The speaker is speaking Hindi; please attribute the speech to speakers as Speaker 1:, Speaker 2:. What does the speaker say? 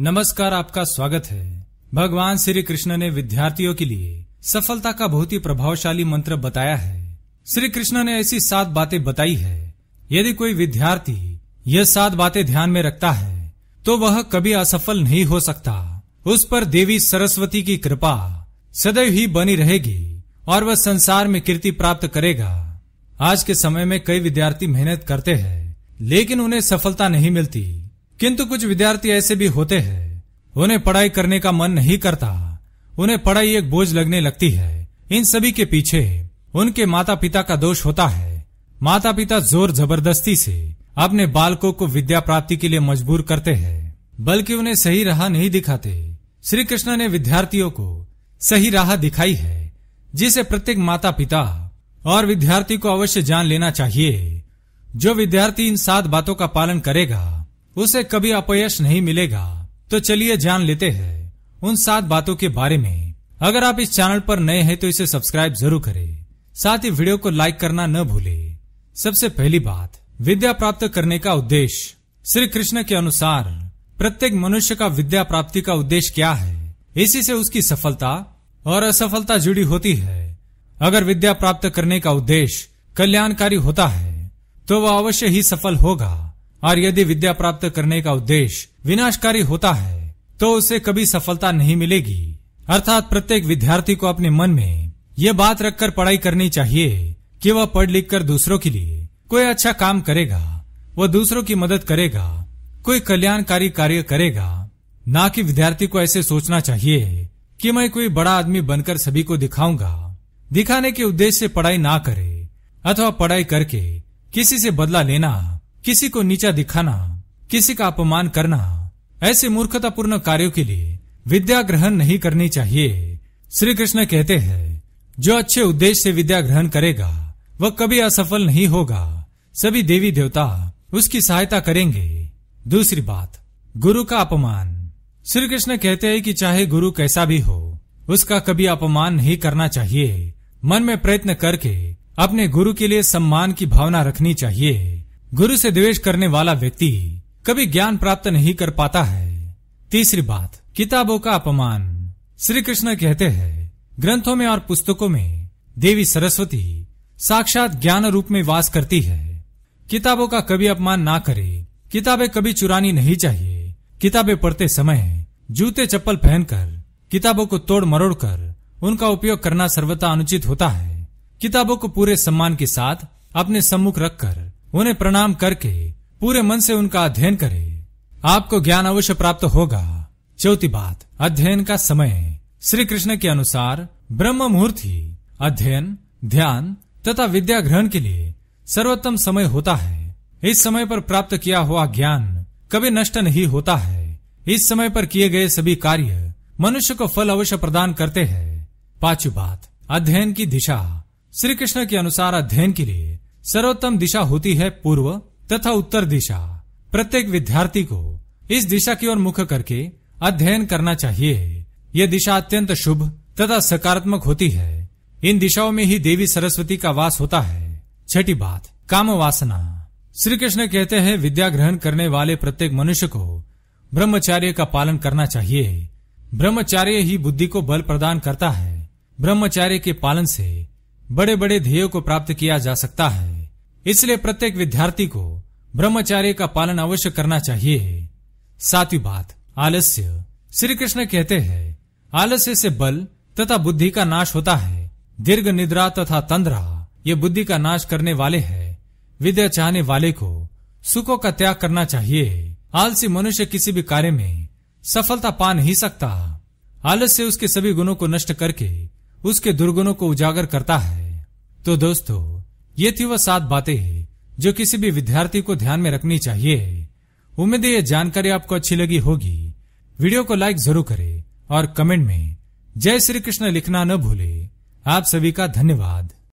Speaker 1: नमस्कार आपका स्वागत है भगवान श्री कृष्ण ने विद्यार्थियों के लिए सफलता का बहुत ही प्रभावशाली मंत्र बताया है श्री कृष्ण ने ऐसी सात बातें बताई है यदि कोई विद्यार्थी यह सात बातें ध्यान में रखता है तो वह कभी असफल नहीं हो सकता उस पर देवी सरस्वती की कृपा सदैव ही बनी रहेगी और वह संसार में कीर्ति प्राप्त करेगा आज के समय में कई विद्यार्थी मेहनत करते हैं लेकिन उन्हें सफलता नहीं मिलती किंतु कुछ विद्यार्थी ऐसे भी होते हैं उन्हें पढ़ाई करने का मन नहीं करता उन्हें पढ़ाई एक बोझ लगने लगती है इन सभी के पीछे उनके माता पिता का दोष होता है माता पिता जोर जबरदस्ती से अपने बालकों को विद्या प्राप्ति के लिए मजबूर करते हैं बल्कि उन्हें सही राह नहीं दिखाते श्री कृष्ण ने विद्यार्थियों को सही राह दिखाई है जिसे प्रत्येक माता पिता और विद्यार्थी को अवश्य जान लेना चाहिए जो विद्यार्थी इन सात बातों का पालन करेगा उसे कभी अपयश नहीं मिलेगा तो चलिए जान लेते हैं उन सात बातों के बारे में अगर आप इस चैनल पर नए हैं तो इसे सब्सक्राइब जरूर करें साथ ही वीडियो को लाइक करना न भूले सबसे पहली बात विद्या प्राप्त करने का उद्देश्य श्री कृष्ण के अनुसार प्रत्येक मनुष्य का विद्या प्राप्ति का उद्देश्य क्या है इसी से उसकी सफलता और असफलता जुड़ी होती है अगर विद्या प्राप्त करने का उद्देश्य कल्याणकारी होता है तो वह अवश्य ही सफल होगा और यदि विद्या प्राप्त करने का उद्देश्य विनाशकारी होता है तो उसे कभी सफलता नहीं मिलेगी अर्थात प्रत्येक विद्यार्थी को अपने मन में ये बात रखकर पढ़ाई करनी चाहिए कि वह पढ़ लिख कर दूसरों के लिए कोई अच्छा काम करेगा वह दूसरों की मदद करेगा कोई कल्याणकारी कार्य करेगा ना कि विद्यार्थी को ऐसे सोचना चाहिए कि मैं कोई बड़ा आदमी बनकर सभी को दिखाऊंगा दिखाने के उद्देश्य से पढ़ाई ना करे अथवा पढ़ाई करके किसी से बदला लेना किसी को नीचा दिखाना किसी का अपमान करना ऐसे मूर्खतापूर्ण कार्यों के लिए विद्या ग्रहण नहीं करनी चाहिए श्री कृष्ण कहते हैं जो अच्छे उद्देश्य से विद्या ग्रहण करेगा वह कभी असफल नहीं होगा सभी देवी देवता उसकी सहायता करेंगे दूसरी बात गुरु का अपमान श्री कृष्ण कहते हैं कि चाहे गुरु कैसा भी हो उसका कभी अपमान नहीं करना चाहिए मन में प्रयत्न करके अपने गुरु के लिए सम्मान की भावना रखनी चाहिए गुरु से द्वेष करने वाला व्यक्ति कभी ज्ञान प्राप्त नहीं कर पाता है तीसरी बात किताबों का अपमान श्री कृष्ण कहते हैं ग्रंथों में और पुस्तकों में देवी सरस्वती साक्षात ज्ञान रूप में वास करती है किताबों का कभी अपमान ना करे किताबें कभी चुरानी नहीं चाहिए किताबें पढ़ते समय जूते चप्पल पहनकर किताबों को तोड़ मरोड़ कर उनका उपयोग करना सर्वथा अनुचित होता है किताबों को पूरे सम्मान के साथ अपने सम्मुख रखकर उन्हें प्रणाम करके पूरे मन से उनका अध्ययन करे आपको ज्ञान अवश्य प्राप्त होगा चौथी बात अध्ययन का समय श्री कृष्ण के अनुसार ब्रह्म मुहूर्त ही अध्ययन ध्यान तथा विद्या ग्रहण के लिए सर्वोत्तम समय होता है इस समय पर प्राप्त किया हुआ ज्ञान कभी नष्ट नहीं होता है इस समय पर किए गए सभी कार्य मनुष्य को फल अवश्य प्रदान करते हैं पांचवी बात अध्ययन की दिशा श्री कृष्ण के अनुसार अध्ययन के लिए सर्वोत्तम दिशा होती है पूर्व तथा उत्तर दिशा प्रत्येक विद्यार्थी को इस दिशा की ओर मुख करके अध्ययन करना चाहिए यह दिशा अत्यंत शुभ तथा सकारात्मक होती है इन दिशाओं में ही देवी सरस्वती का वास होता है छठी बात काम वासना श्री कृष्ण कहते हैं विद्या ग्रहण करने वाले प्रत्येक मनुष्य को ब्रह्मचार्य का पालन करना चाहिए ब्रह्मचार्य ही बुद्धि को बल प्रदान करता है ब्रह्मचार्य के पालन से बड़े बड़े ध्येयों को प्राप्त किया जा सकता है इसलिए प्रत्येक विद्यार्थी को ब्रह्मचार्य का पालन अवश्य करना चाहिए सातवीं बात आलस्य श्री कृष्ण कहते हैं आलस्य से बल तथा बुद्धि का नाश होता है दीर्घ निद्रा तथा तंद्रा ये बुद्धि का नाश करने वाले है विद्या चाहने वाले को सुखों का त्याग करना चाहिए आलसी मनुष्य किसी भी कार्य में सफलता पा नहीं सकता आलस्य उसके सभी गुणों को नष्ट करके उसके दुर्गुणों को उजागर करता है तो दोस्तों ये थी वह सात बातें हैं जो किसी भी विद्यार्थी को ध्यान में रखनी चाहिए है उम्मीद है ये जानकारी आपको अच्छी लगी होगी वीडियो को लाइक जरूर करें और कमेंट में जय श्री कृष्ण लिखना न भूले आप सभी का धन्यवाद